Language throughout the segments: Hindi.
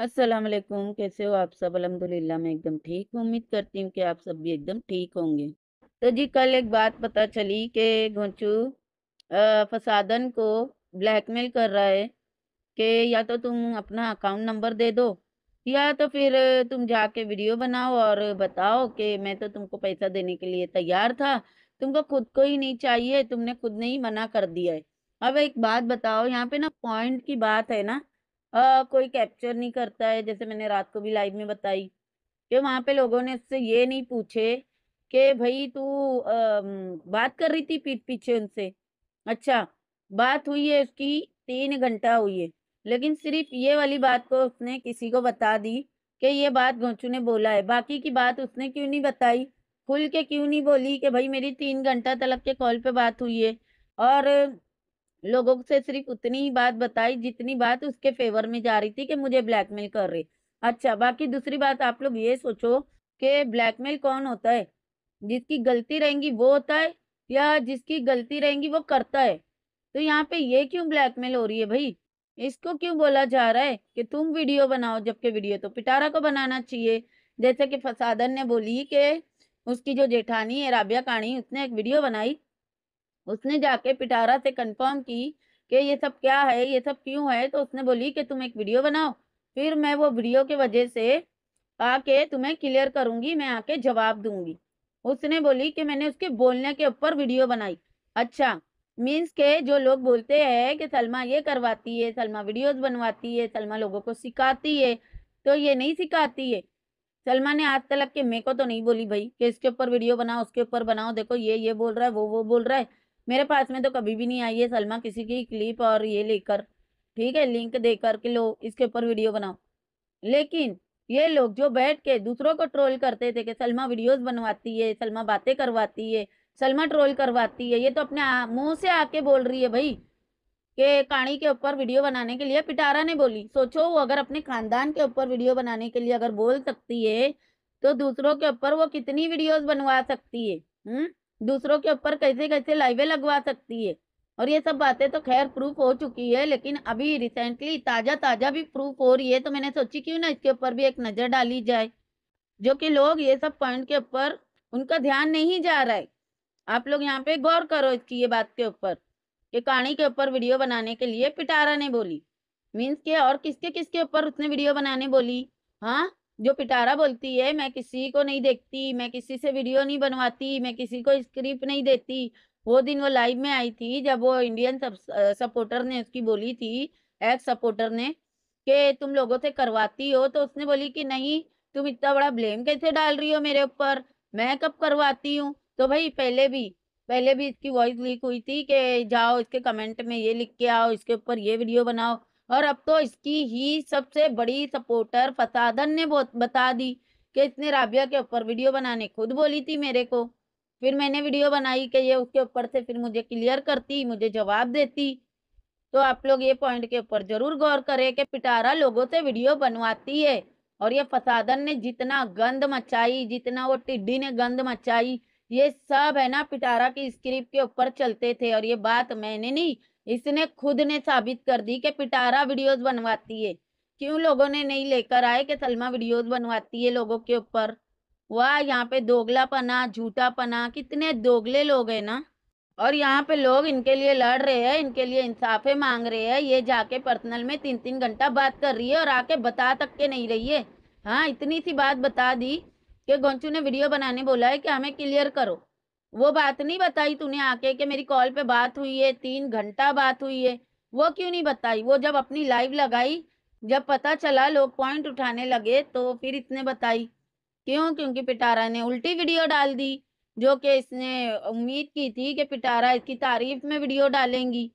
अस्सलाम वालेकुम कैसे हो आप सब अलहमदिल्ला मैं एकदम ठीक हूँ उम्मीद करती हूँ कि आप सब भी एकदम ठीक होंगे तो जी कल एक बात पता चली कि घुंचू फसादन को ब्लैकमेल कर रहा है कि या तो तुम अपना अकाउंट नंबर दे दो या तो फिर तुम जाके वीडियो बनाओ और बताओ कि मैं तो तुमको पैसा देने के लिए तैयार था तुमको खुद को ही नहीं चाहिए तुमने खुद ने ही मना कर दिया है अब एक बात बताओ यहाँ पे ना पॉइंट की बात है ना आ, कोई कैप्चर नहीं करता है जैसे मैंने रात को भी लाइव में बताई कि वहाँ पे लोगों ने उससे ये नहीं पूछे कि भाई तू बात कर रही थी पीठ पीछे उनसे अच्छा बात हुई है उसकी तीन घंटा हुई है लेकिन सिर्फ ये वाली बात को उसने किसी को बता दी कि ये बात गोचू ने बोला है बाकी की बात उसने क्यों नहीं बताई खुल के क्यों नहीं बोली कि भाई मेरी तीन घंटा तलक के कॉल पे बात हुई है और लोगों से सिर्फ उतनी ही बात बताई जितनी बात उसके फेवर में जा रही थी कि मुझे ब्लैकमेल कर रही अच्छा बाकी दूसरी बात आप लोग ये सोचो कि ब्लैकमेल कौन होता है जिसकी गलती रहेंगी वो होता है या जिसकी गलती रहेंगी वो करता है तो यहाँ पे ये क्यों ब्लैकमेल हो रही है भाई इसको क्यों बोला जा रहा है कि तुम वीडियो बनाओ जबकि वीडियो तो पिटारा को बनाना चाहिए जैसे कि फसादन ने बोली कि उसकी जो जेठानी है राबिया काणी उसने एक वीडियो बनाई उसने जाके पिटारा से कंफर्म की कि ये सब क्या है ये सब क्यों है तो उसने बोली कि तुम एक वीडियो बनाओ फिर मैं वो वीडियो के वजह से आके तुम्हें क्लियर करूंगी मैं आके जवाब दूंगी उसने बोली कि मैंने उसके बोलने के ऊपर वीडियो बनाई अच्छा मीन्स के जो लोग बोलते हैं कि सलमा ये करवाती है सलमा वीडियोस बनवाती है सलमा लोगों को सिखाती है तो ये नहीं सिखाती है सलमा ने आज तक के मेरे को तो नहीं बोली भाई कि इसके ऊपर वीडियो बनाओ उसके ऊपर बनाओ देखो ये ये बोल रहा है वो वो बोल रहा है मेरे पास में तो कभी भी नहीं आई है सलमा किसी की क्लिप और ये लेकर ठीक है लिंक देकर के लो इसके ऊपर वीडियो बनाओ लेकिन ये लोग जो बैठ के दूसरों को ट्रोल करते थे कि सलमा वीडियोस बनवाती है सलमा बातें करवाती है सलमा ट्रोल करवाती है ये तो अपने मुंह से आके बोल रही है भाई के कहानी के ऊपर वीडियो बनाने के लिए पिटारा ने बोली सोचो वो अगर अपने खानदान के ऊपर वीडियो बनाने के लिए अगर बोल सकती है तो दूसरों के ऊपर वो कितनी वीडियोज़ बनवा सकती है हुँ? हम्म? दूसरों के ऊपर कैसे कैसे लाइवें लगवा सकती है और ये सब बातें तो खैर प्रूफ हो चुकी है लेकिन अभी रिसेंटली ताज़ा ताज़ा भी प्रूफ हो रही है तो मैंने सोची क्यों ना इसके ऊपर भी एक नज़र डाली जाए जो कि लोग ये सब पॉइंट के ऊपर उनका ध्यान नहीं जा रहा है आप लोग यहाँ पे गौर करो इसकी ये बात के ऊपर कि कहानी के ऊपर वीडियो बनाने के लिए पिटारा ने बोली मीन्स के और किसके किसके ऊपर उसने वीडियो बनाने बोली हाँ जो पिटारा बोलती है मैं किसी को नहीं देखती मैं किसी से वीडियो नहीं बनवाती मैं किसी को स्क्रिप्ट नहीं देती वो दिन वो लाइव में आई थी जब वो इंडियन सब, सपोर्टर ने उसकी बोली थी एक्स सपोर्टर ने कि तुम लोगों से करवाती हो तो उसने बोली कि नहीं तुम इतना बड़ा ब्लेम कैसे डाल रही हो मेरे ऊपर मैं कब करवाती हूँ तो भाई पहले भी पहले भी इसकी वॉइस लीक हुई थी कि जाओ इसके कमेंट में ये लिख के आओ इसके ऊपर ये वीडियो बनाओ और अब तो इसकी ही सबसे बड़ी सपोर्टर फसादन ने बता दी कि इसने राबिया के ऊपर वीडियो बनाने खुद बोली थी मेरे को फिर मैंने वीडियो बनाई कि ये उसके ऊपर से फिर मुझे क्लियर करती मुझे जवाब देती तो आप लोग ये पॉइंट के ऊपर जरूर गौर करें कि पिटारा लोगों से वीडियो बनवाती है और ये फसादन ने जितना गंद मचाई जितना वो टिड्डी ने गंद मचाई ये सब है ना पिटारा की स्क्रिप्ट के ऊपर चलते थे और ये बात मैंने नहीं इसने खुद ने साबित कर दी कि पिटारा वीडियोस बनवाती है क्यों लोगों ने नहीं लेकर आए कि सलमा वीडियोस बनवाती है लोगों के ऊपर वाह यहाँ पे दोगला पना झूठा पना कितने दोगले लोग हैं ना और यहाँ पे लोग इनके लिए लड़ रहे हैं इनके लिए इंसाफे मांग रहे हैं ये जाके पर्सनल में तीन तीन घंटा बात कर रही है और आके बता तक के नहीं रही है हाँ इतनी सी बात बता दी कि गोंचू ने वीडियो बनाने बोला है कि हमें क्लियर करो वो बात नहीं बताई तूने आके कि मेरी कॉल पे बात हुई है तीन घंटा बात हुई है वो क्यों नहीं बताई वो जब अपनी लाइव लगाई जब पता चला लोग पॉइंट उठाने लगे तो फिर इसने बताई क्यों क्योंकि पिटारा ने उल्टी वीडियो डाल दी जो कि इसने उम्मीद की थी कि पिटारा इसकी तारीफ में वीडियो डालेंगी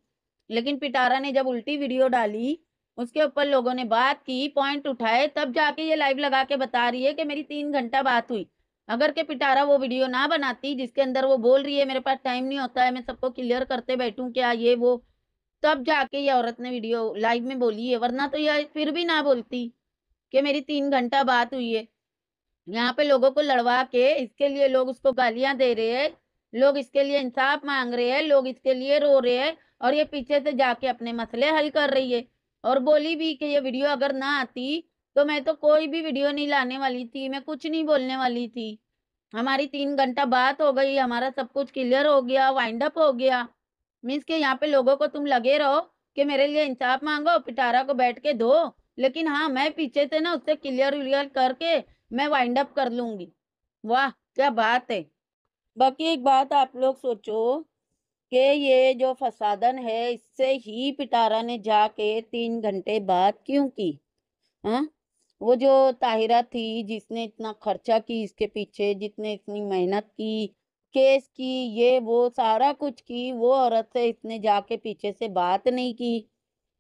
लेकिन पिटारा ने जब उल्टी वीडियो डाली उसके ऊपर लोगों ने बात की पॉइंट उठाए तब जाके ये लाइव लगा के बता रही है कि मेरी तीन घंटा बात हुई अगर के पिटारा वो वीडियो ना बनाती जिसके अंदर वो बोल रही है मेरे पास टाइम नहीं होता है मैं सबको क्लियर करते बैठूं क्या ये वो तब जाके ये औरत ने वीडियो लाइव में बोली है वरना तो यह फिर भी ना बोलती कि मेरी तीन घंटा बात हुई है यहाँ पे लोगों को लड़वा के इसके लिए लोग उसको गालियां दे रहे हैं लोग इसके लिए इंसाफ मांग रहे हैं लोग इसके लिए रो रहे हैं और ये पीछे से जाके अपने मसले हल कर रही है और बोली भी कि ये वीडियो अगर ना आती तो मैं तो कोई भी वीडियो नहीं लाने वाली थी मैं कुछ नहीं बोलने वाली थी हमारी तीन घंटा बात हो गई हमारा सब कुछ क्लियर हो गया वाइंड अप हो गया मीन्स के यहाँ पे लोगों को तुम लगे रहो कि मेरे लिए इंसाफ मांगो पिटारा को बैठ के दो लेकिन हाँ मैं पीछे से ना उससे क्लियर व्लियर करके मैं वाइंड अप कर लूंगी वाह क्या बात है बाकी एक बात आप लोग सोचो कि ये जो फसादन है इससे ही पिटारा ने जाके तीन घंटे बात क्यों की हाँ वो जो ताहिरा थी जिसने इतना खर्चा की इसके पीछे जितने इतनी मेहनत की केस की ये वो सारा कुछ की वो औरत से इसने जाके पीछे से बात नहीं की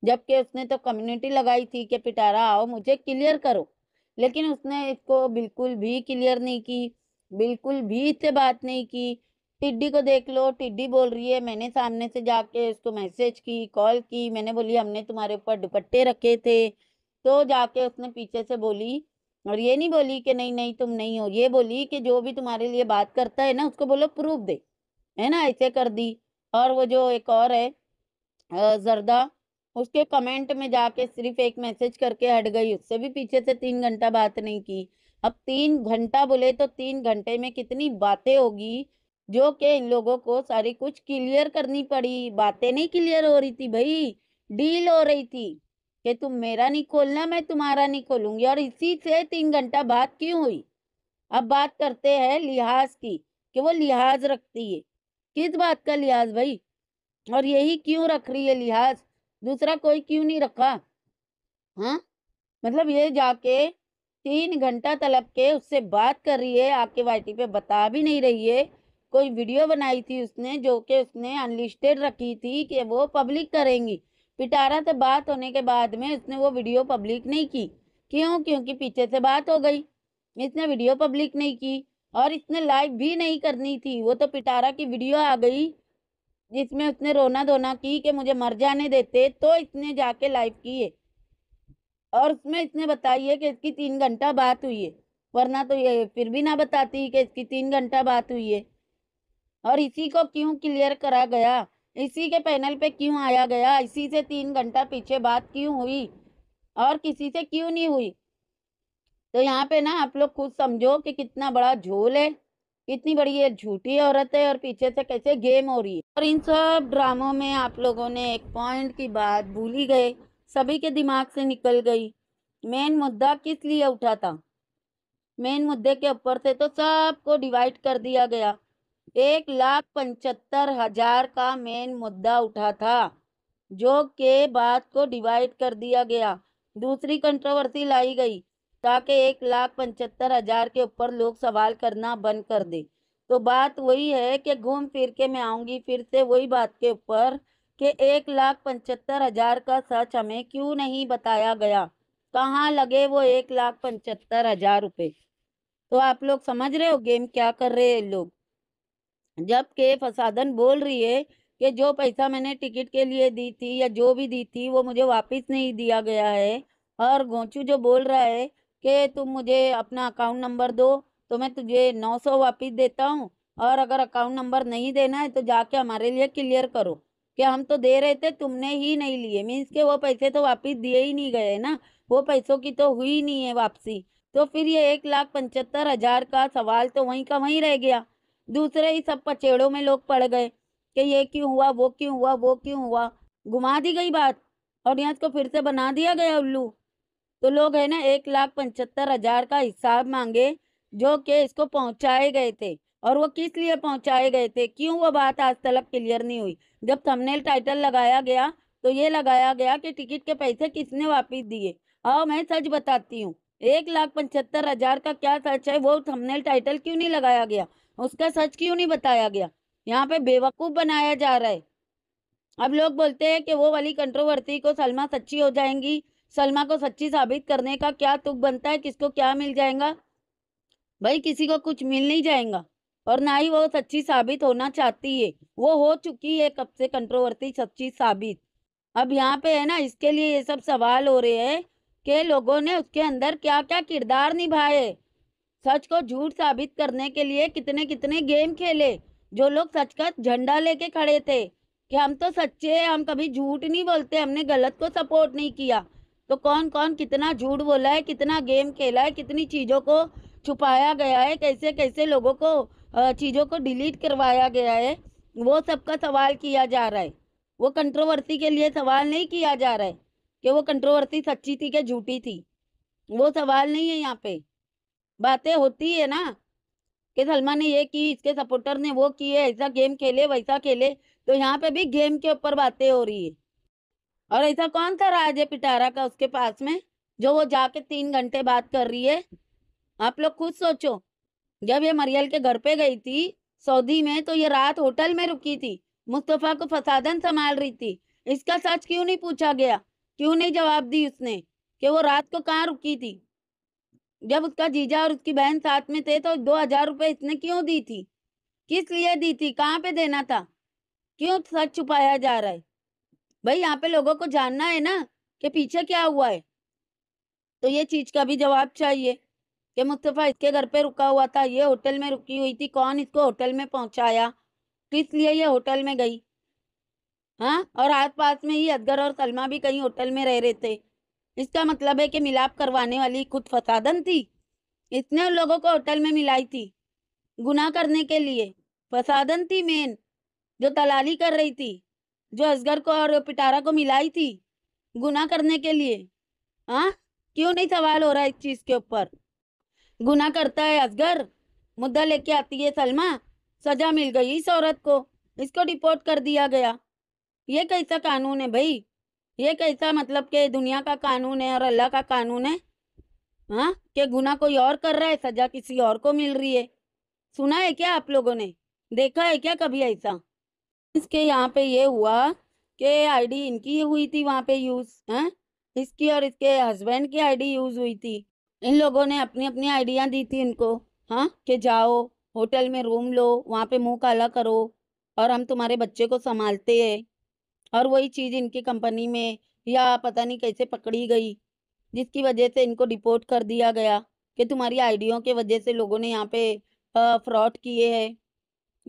जबकि उसने तो कम्युनिटी लगाई थी कि पिटारा आओ मुझे क्लियर करो लेकिन उसने इसको बिल्कुल भी क्लियर नहीं की बिल्कुल भी इससे बात नहीं की टिड्डी को देख लो टिड्डी बोल रही है मैंने सामने से जाके उसको मैसेज की कॉल की मैंने बोली हमने तुम्हारे ऊपर दुपट्टे रखे थे तो जाके उसने पीछे से बोली और ये नहीं बोली कि नहीं नहीं तुम नहीं हो ये बोली कि जो भी तुम्हारे लिए बात करता है ना उसको बोलो प्रूफ दे है ना ऐसे कर दी और वो जो एक और है जरदा उसके कमेंट में जाके सिर्फ एक मैसेज करके हट गई उससे भी पीछे से तीन घंटा बात नहीं की अब तीन घंटा बोले तो तीन घंटे में कितनी बातें होगी जो कि इन लोगों को सारी कुछ क्लियर करनी पड़ी बातें नहीं क्लियर हो रही थी भाई डील हो रही थी कि तुम मेरा नहीं खोलना मैं तुम्हारा नहीं खोलूंगी और इसी से तीन घंटा बात क्यों हुई अब बात करते हैं लिहाज की कि वो लिहाज रखती है किस बात का लिहाज भाई और यही क्यों रख रही है लिहाज दूसरा कोई क्यों नहीं रखा हाँ मतलब ये जाके तीन घंटा तलब के उससे बात कर रही है आपके वाइटी पे बता भी नहीं रही है कोई वीडियो बनाई थी उसने जो कि उसने अनलिस्टेड रखी थी कि वो पब्लिक करेंगी पिटारा से बात होने के बाद में उसने वो वीडियो पब्लिक नहीं की क्यों क्योंकि पीछे से बात हो गई इसने वीडियो पब्लिक नहीं की और इसने लाइव भी नहीं करनी थी वो तो पिटारा की वीडियो आ गई जिसमें उसने रोना धोना की कि मुझे मर जाने देते तो इसने जाके लाइव किए और उसमें इसने बताई है कि इसकी तीन घंटा बात हुई है वरना तो ये फिर भी ना बताती कि इसकी तीन घंटा बात हुई है और इसी को क्यों क्लियर करा गया इसी के पैनल पे क्यों आया गया इसी से तीन घंटा पीछे बात क्यों हुई और किसी से क्यों नहीं हुई तो यहाँ पे ना आप लोग खुद समझो कि कितना बड़ा झोल है कितनी बड़ी ये झूठी औरत है और पीछे से कैसे गेम हो रही है और इन सब ड्रामों में आप लोगों ने एक पॉइंट की बात भूल ही गए सभी के दिमाग से निकल गई मेन मुद्दा किस लिए उठा था मेन मुद्दे के ऊपर से तो सबको डिवाइड कर दिया गया एक लाख पचहत्तर हजार का मेन मुद्दा उठा था जो के बाद को डिवाइड कर दिया गया दूसरी कंट्रोवर्सी लाई गई ताकि एक लाख पचहत्तर हजार के ऊपर लोग सवाल करना बंद कर दे तो बात वही है कि घूम फिर के मैं आऊंगी फिर से वही बात के ऊपर कि एक लाख पचहत्तर हजार का सच हमें क्यों नहीं बताया गया कहाँ लगे वो एक लाख पचहत्तर हजार रुपये तो आप लोग समझ रहे हो गेम क्या कर रहे हैं लोग जबकि फसादन बोल रही है कि जो पैसा मैंने टिकट के लिए दी थी या जो भी दी थी वो मुझे वापस नहीं दिया गया है और गोंचू जो बोल रहा है कि तुम मुझे अपना अकाउंट नंबर दो तो मैं तुझे नौ सौ वापिस देता हूँ और अगर अकाउंट नंबर नहीं देना है तो जाके हमारे लिए क्लियर करो कि हम तो दे रहे थे तुमने ही नहीं लिए मीन्स के वो पैसे तो वापस दिए ही नहीं गए ना वो पैसों की तो हुई नहीं है वापसी तो फिर ये एक लाख पचहत्तर हजार का सवाल तो वहीं का वहीं रह गया दूसरे ही सब पचेड़ों में लोग पड़ गए कि ये क्यों हुआ वो क्यों हुआ वो क्यों हुआ घुमा दी गई बात ऑडियंस को फिर से बना दिया गया उल्लू तो लोग है ना एक लाख पचहत्तर हजार का हिसाब मांगे जो कि इसको पहुंचाए गए थे और वो किस लिए पहुंचाए गए थे क्यों वो बात आज तक क्लियर नहीं हुई जब थंबनेल टाइटल लगाया गया तो ये लगाया गया कि टिकट के पैसे किसने वापिस दिए और मैं सच बताती हूँ एक लाख पचहत्तर हजार का क्या सच है वो थंबनेल टाइटल क्यों नहीं लगाया गया उसका सच क्यों नहीं बताया गया यहाँ पे बेवकूफ़ बनाया जा रहा है अब लोग बोलते हैं कि वो वाली कंट्रोवर्सी को सलमा सच्ची हो जाएंगी सलमा को सच्ची साबित करने का क्या तुक बनता है किसको क्या मिल जाएगा भाई किसी को कुछ मिल नहीं जाएगा और ना ही वो सच्ची साबित होना चाहती है वो हो चुकी है कब से कंट्रोवर्सी सच्ची साबित अब यहाँ पे है ना इसके लिए ये सब सवाल हो रहे हैं कि लोगों ने उसके अंदर क्या क्या किरदार निभाए सच को झूठ साबित करने के लिए कितने कितने गेम खेले जो लोग सच का झंडा लेके खड़े थे कि हम तो सच्चे हैं हम कभी झूठ नहीं बोलते हमने गलत को सपोर्ट नहीं किया तो कौन कौन कितना झूठ बोला है कितना गेम खेला है कितनी चीज़ों को छुपाया गया है कैसे कैसे लोगों को चीज़ों को डिलीट करवाया गया है वो सबका सवाल किया जा रहा है वो कंट्रोवर्सी के लिए सवाल नहीं किया जा रहा है कि वो कंट्रोवर्सी सच्ची थी कि झूठी थी वो सवाल नहीं है यहाँ पे बातें होती है ना कि सलमान ने ये की इसके सपोर्टर ने वो किए ऐसा गेम खेले वैसा खेले तो यहाँ पे भी गेम के ऊपर बातें हो रही है और ऐसा कौन था राजे पिटारा का उसके पास में जो वो जाके तीन घंटे बात कर रही है आप लोग खुद सोचो जब ये मरियल के घर पे गई थी सऊदी में तो ये रात होटल में रुकी थी मुस्तफ़ा को फसादन संभाल रही थी इसका सच क्यों नहीं पूछा गया क्यों नहीं जवाब दी उसने कि वो रात को कहाँ रुकी थी जब उसका जीजा और उसकी बहन साथ में थे तो दो हजार रुपये इसने क्यों दी थी किस लिए दी थी कहाँ पे देना था क्यों सच छुपाया जा रहा है भाई यहाँ पे लोगों को जानना है ना कि पीछे क्या हुआ है तो ये चीज का भी जवाब चाहिए कि मुस्तफ़ा इसके घर पे रुका हुआ था ये होटल में रुकी हुई थी कौन इसको होटल में पहुंचाया किस लिए ये होटल में गई हाँ और आस पास में ही अदगर और सलमा भी कहीं होटल में रह रहे थे इसका मतलब है कि मिलाप करवाने वाली खुद फसादन थी इसने लोगों को होटल में मिलाई थी गुनाह करने के लिए फसादन थी मेन जो दलाली कर रही थी जो असगर को और पिटारा को मिलाई थी गुनाह करने के लिए हाँ क्यों नहीं सवाल हो रहा है इस चीज़ के ऊपर गुनाह करता है असगर मुद्दा लेके आती है सलमा सजा मिल गई इस औरत को इसको रिपोर्ट कर दिया गया ये कैसा कानून है भाई ये कैसा मतलब कि दुनिया का कानून है और अल्लाह का कानून है हाँ कि गुना कोई और कर रहा है सजा किसी और को मिल रही है सुना है क्या आप लोगों ने देखा है क्या कभी ऐसा इसके यहाँ पे ये हुआ कि आईडी इनकी हुई थी वहाँ पे यूज है हाँ? इसकी और इसके हस्बैंड की आईडी यूज हुई थी इन लोगों ने अपनी अपनी आइडियाँ दी थी इनको हाँ कि जाओ होटल में रूम लो वहाँ पे मुँह काला करो और हम तुम्हारे बच्चे को संभालते हैं और वही चीज़ इनकी कंपनी में या पता नहीं कैसे पकड़ी गई जिसकी वजह से इनको रिपोर्ट कर दिया गया कि तुम्हारी आईडियो के वजह से लोगों ने यहाँ पे फ्रॉड किए है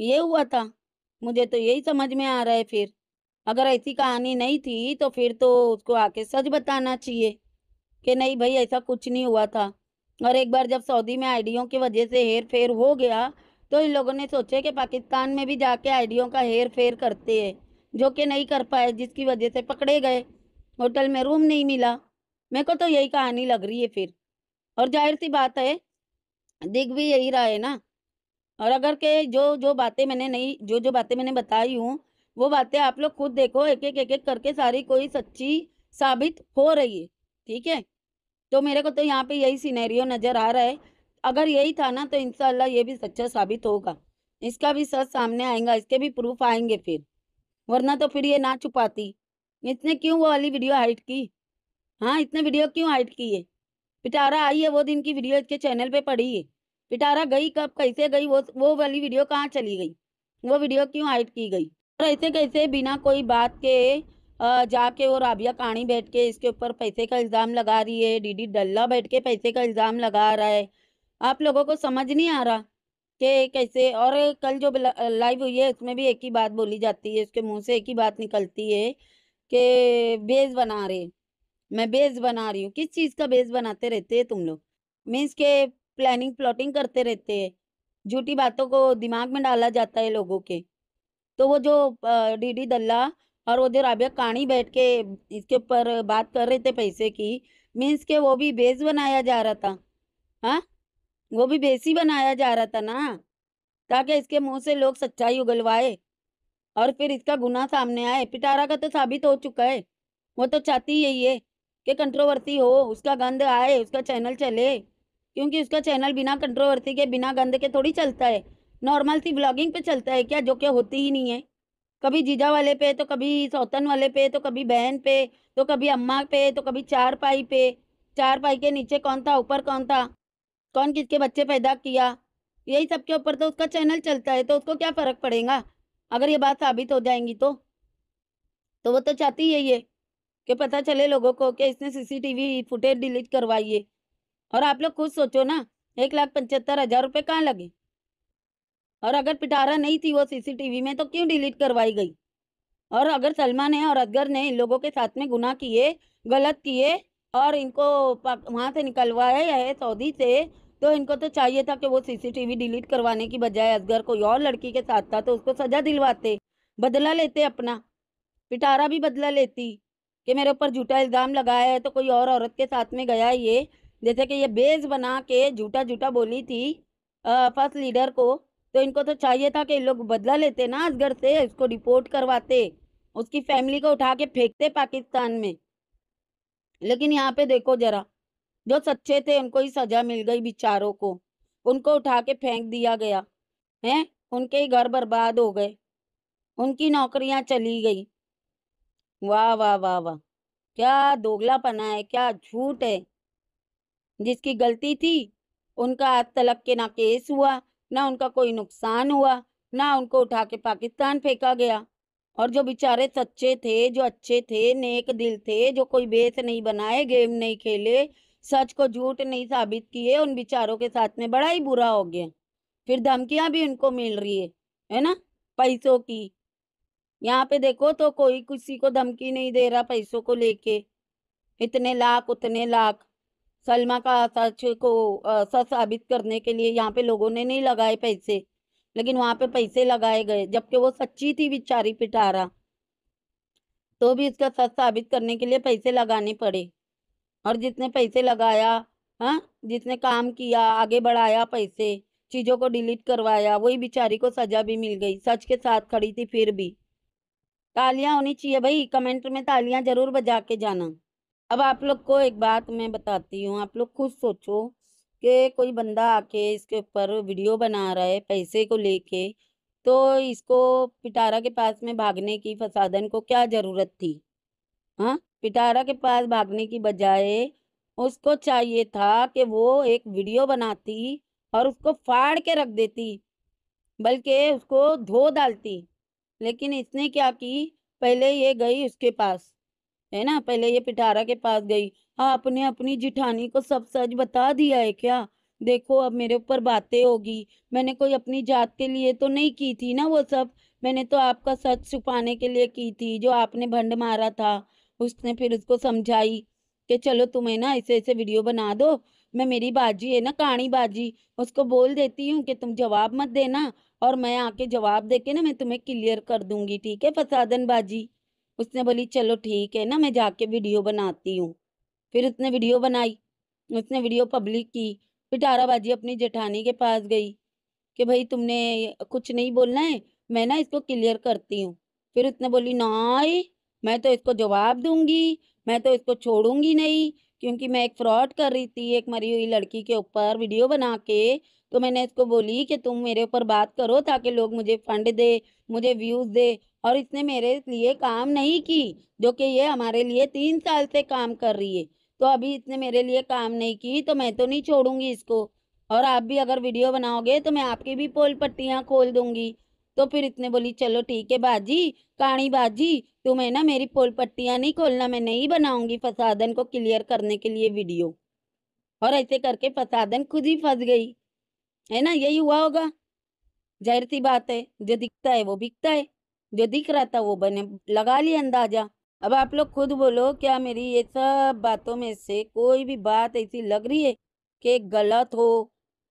ये हुआ था मुझे तो यही समझ में आ रहा है फिर अगर ऐसी कहानी नहीं थी तो फिर तो उसको आके सच बताना चाहिए कि नहीं भाई ऐसा कुछ नहीं हुआ था और एक बार जब सऊदी में आईडियो की वजह से हेर फेर हो गया तो इन लोगों ने सोचे कि पाकिस्तान में भी जाके आईडियो का हेर फेर करते हैं जो कि नहीं कर पाए जिसकी वजह से पकड़े गए होटल में रूम नहीं मिला मेरे को तो यही कहानी लग रही है फिर और जाहिर सी बात है दिख भी यही रहा है ना और अगर के जो जो बातें मैंने नहीं जो जो बातें मैंने बताई हूँ वो बातें आप लोग खुद देखो एक एक एक एक करके सारी कोई सच्ची साबित हो रही है ठीक है तो मेरे को तो यहाँ पे यही सीनेरियो नज़र आ रहा है अगर यही था ना तो इनशाला ये भी सच्चा साबित होगा इसका भी सच सामने आएगा इसके भी प्रूफ आएंगे फिर वरना तो फिर ये ना छुपाती इतने क्यों वो वाली वीडियो हाइड की हाँ इतने वीडियो क्यों हाइट की है पिटारा आई है वो दिन की वीडियो इसके चैनल पे पड़ी है पिटारा गई कब कैसे गई वो वो वाली वीडियो कहाँ चली गई वो वीडियो क्यों हाइड की गई और ऐसे कैसे बिना कोई बात के जाके वो राबिया कहानी बैठ के इसके ऊपर पैसे का इल्ज़ाम लगा रही है डीडी डल्ला बैठ के पैसे का इल्ज़ाम लगा रहा है आप लोगों को समझ नहीं आ रहा के कैसे और कल जो लाइव हुई है उसमें भी एक ही बात बोली जाती है उसके मुंह से एक ही बात निकलती है कि बेस बना रहे मैं बेस बना रही हूँ किस चीज़ का बेस बनाते रहते हैं तुम लोग मीन्स के प्लानिंग प्लॉटिंग करते रहते हैं झूठी बातों को दिमाग में डाला जाता है लोगों के तो वो जो डी डी दल्ला और वो जो राबिया काणी बैठ के इसके ऊपर बात कर रहे थे पैसे की मीन्स के वो भी बेस बनाया जा रहा था हाँ वो भी बेसी बनाया जा रहा था ना ताकि इसके मुंह से लोग सच्चाई उगलवाए और फिर इसका गुना सामने आए पिटारा का तो साबित हो चुका है वो तो चाहती यही है कि कंट्रोवर्सी हो उसका गंद आए उसका चैनल चले क्योंकि उसका चैनल बिना कंट्रोवर्सी के बिना गंद के थोड़ी चलता है नॉर्मल सी ब्लॉगिंग पे चलता है क्या जो क्या होती ही नहीं है कभी जीजा वाले पे तो कभी सौतन वाले पे तो कभी बहन पे तो कभी अम्मा पे तो कभी चार पाई पे चार पाई के नीचे कौन था ऊपर कौन था कौन किसके बच्चे पैदा किया यही सब के ऊपर तो उसका चैनल चलता है तो उसको क्या फ़र्क पड़ेगा अगर ये बात साबित हो जाएंगी तो तो वो तो चाहती है ये कि पता चले लोगों को कि इसने सीसीटीवी फुटेज डिलीट करवाई है और आप लोग खुद सोचो ना एक लाख पचहत्तर हज़ार रुपये कहाँ लगे और अगर पिटारा नहीं थी वो सीसीटीवी में तो क्यों डिलीट करवाई गई और अगर सलमान है और अजगर ने इन लोगों के साथ में गुनाह किए गलत किए और इनको वहाँ से निकलवाया है सऊदी से तो इनको तो चाहिए था कि वो सीसीटीवी डिलीट करवाने की बजाय असगर कोई और लड़की के साथ था तो उसको सजा दिलवाते बदला लेते अपना पिटारा भी बदला लेती कि मेरे ऊपर झूठा इल्ज़ाम लगाया है तो कोई और औरत के साथ में गया ये जैसे कि ये बेस बना के झूठा झूठा बोली थी फर्स्ट लीडर को तो इनको तो चाहिए था कि ये लोग बदला लेते ना असगर से इसको रिपोर्ट करवाते उसकी फैमिली को उठा के फेंकते पाकिस्तान में लेकिन यहाँ पे देखो जरा जो सच्चे थे उनको ही सजा मिल गई बिचारों को उनको उठा के फेंक दिया गया हैं उनके ही घर बर्बाद हो गए उनकी नौकरियां चली गई वाह वाह वाह वाह क्या दोगलापना है क्या झूठ है जिसकी गलती थी उनका आज तलक के ना केस हुआ ना उनका कोई नुकसान हुआ ना उनको उठा के पाकिस्तान फेंका गया और जो बेचारे सच्चे थे जो अच्छे थे नेक दिल थे जो कोई बेस नहीं बनाए गेम नहीं खेले सच को झूठ नहीं साबित किए उन बेचारों के साथ में बड़ा ही बुरा हो गया फिर धमकियां भी उनको मिल रही है है ना पैसों की यहाँ पे देखो तो कोई किसी को धमकी नहीं दे रहा पैसों को लेके इतने लाख उतने लाख सलमा का सच को सच साबित करने के लिए यहाँ पे लोगों ने नहीं लगाए पैसे लेकिन वहां पे पैसे लगाए गए जबकि वो सच्ची थी बिचारी पिटारा तो भी इसका सच साबित करने के लिए पैसे लगाने पड़े और जिसने पैसे लगाया हाँ जिसने काम किया आगे बढ़ाया पैसे चीज़ों को डिलीट करवाया वही बिचारी को सजा भी मिल गई सच के साथ खड़ी थी फिर भी तालियां होनी चाहिए भाई कमेंट में तालियां जरूर बजा के जाना अब आप लोग को एक बात मैं बताती हूँ आप लोग खुद सोचो कि कोई बंदा आके इसके ऊपर वीडियो बना रहा है पैसे को लेके तो इसको पिटारा के पास में भागने की फसादन को क्या ज़रूरत थी हाँ पिटारा के पास भागने की बजाय उसको चाहिए था कि वो एक वीडियो बनाती और उसको फाड़ के रख देती बल्कि उसको धो डालती लेकिन इसने क्या की पहले ये गई उसके पास है ना पहले ये पिटारा के पास गई आपने अपनी जिठानी को सब सच बता दिया है क्या देखो अब मेरे ऊपर बातें होगी मैंने कोई अपनी जात के लिए तो नहीं की थी ना वो सब मैंने तो आपका सच छुपाने के लिए की थी जो आपने भंड मारा था उसने फिर उसको समझाई कि चलो तुम्हें ना ऐसे ऐसे वीडियो बना दो मैं मेरी बाजी है ना कहानी बाजी उसको बोल देती हूँ कि तुम जवाब मत देना और मैं आके जवाब दे के ना मैं तुम्हें क्लियर कर दूंगी ठीक है फसादन बाजी उसने बोली चलो ठीक है ना मैं जाके वीडियो बनाती हूँ फिर उसने वीडियो बनाई उसने वीडियो पब्लिक की फिर ताराबाजी अपनी जेठानी के पास गई कि भाई तुमने कुछ नहीं बोलना है मैं ना इसको क्लियर करती हूँ फिर उसने बोली ना मैं तो इसको जवाब दूंगी मैं तो इसको छोड़ूंगी नहीं क्योंकि मैं एक फ्रॉड कर रही थी एक मरी हुई लड़की के ऊपर वीडियो बना के तो मैंने इसको बोली कि तुम मेरे ऊपर बात करो ताकि लोग मुझे फंड दे मुझे व्यूज़ दे और इसने मेरे लिए काम नहीं की जो कि ये हमारे लिए तीन साल से काम कर रही है तो अभी इसने मेरे लिए काम नहीं की तो मैं तो नहीं छोड़ूंगी इसको और आप भी अगर वीडियो बनाओगे तो मैं आपकी भी पोल पट्टियाँ खोल दूंगी तो फिर इतने बोली चलो ठीक है बाजी काणी बाजी तुम्हें ना मेरी पोल पट्टियाँ नहीं खोलना मैं नहीं बनाऊंगी फसादन को क्लियर करने के लिए वीडियो और ऐसे करके फसादन खुद ही फंस गई है ना यही हुआ होगा जाहिर सी बात है जो दिखता है वो बिकता है जो दिख रहा था वो बने लगा लिया अंदाजा अब आप लोग खुद बोलो क्या मेरी ये सब बातों में से कोई भी बात ऐसी लग रही है कि गलत हो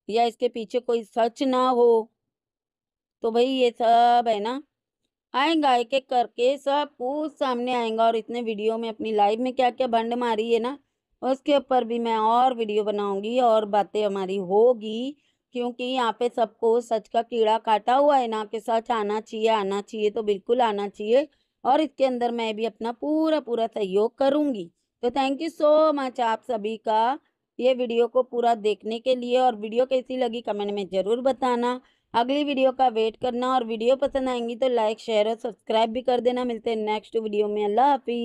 या इसके पीछे कोई सच ना हो तो भाई ये सब है ना आएगा एक एक करके सब कुछ सामने आएगा और इतने वीडियो में अपनी लाइफ में क्या क्या भंड मारी है ना उसके ऊपर भी मैं और वीडियो बनाऊंगी और बातें हमारी होगी क्योंकि यहाँ पे सबको सच का कीड़ा काटा हुआ है ना कि सच आना चाहिए आना चाहिए तो बिल्कुल आना चाहिए और इसके अंदर मैं भी अपना पूरा पूरा सहयोग करूँगी तो थैंक यू सो मच आप सभी का ये वीडियो को पूरा देखने के लिए और वीडियो कैसी लगी कमेंट में ज़रूर बताना अगली वीडियो का वेट करना और वीडियो पसंद आएंगी तो लाइक शेयर और सब्सक्राइब भी कर देना मिलते हैं नेक्स्ट वीडियो में अल्लाह हाफि